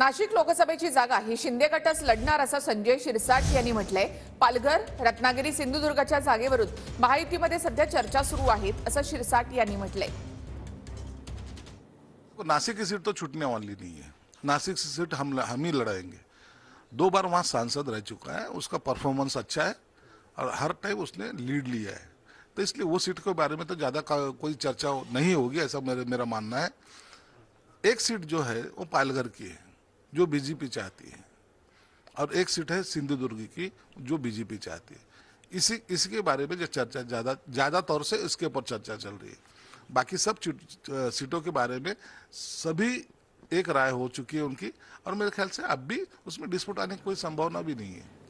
नाशिक लोकसभेची जागा ही शिंदे गटच लढणार संजय शिरसाट यांनी पालघर रत्नागिरी जागे जागेवरून महायुतीमध्ये सध्या चर्चा सुरू शिरसाट यांनी नासिक की सीट तो छूटने वाली नहीं है नासिक की सीट हम हम ही लड़ाएंगे दो बार वहाँ सांसद रह चुका है उसका परफॉर्मेंस अच्छा है और हर टाइम उसने लीड लिया है तो इसलिए वो सीट के बारे में तो ज़्यादा कोई चर्चा नहीं होगी ऐसा मेरे मेरा मानना है एक सीट जो है वो पालघर की है जो बीजेपी चाहती है और एक सीट है सिंधुदुर्ग की जो बीजेपी चाहती है इसी इसके बारे में जो चर्चा ज़्यादा ज़्यादा तौर से इसके ऊपर चर्चा चल रही है बाकी सब सीटों के बारे में सभी एक राय हो चुकी है उनकी और मेरे ख्याल से अब भी उसमें डिस्प्यूट आने की कोई संभावना भी नहीं है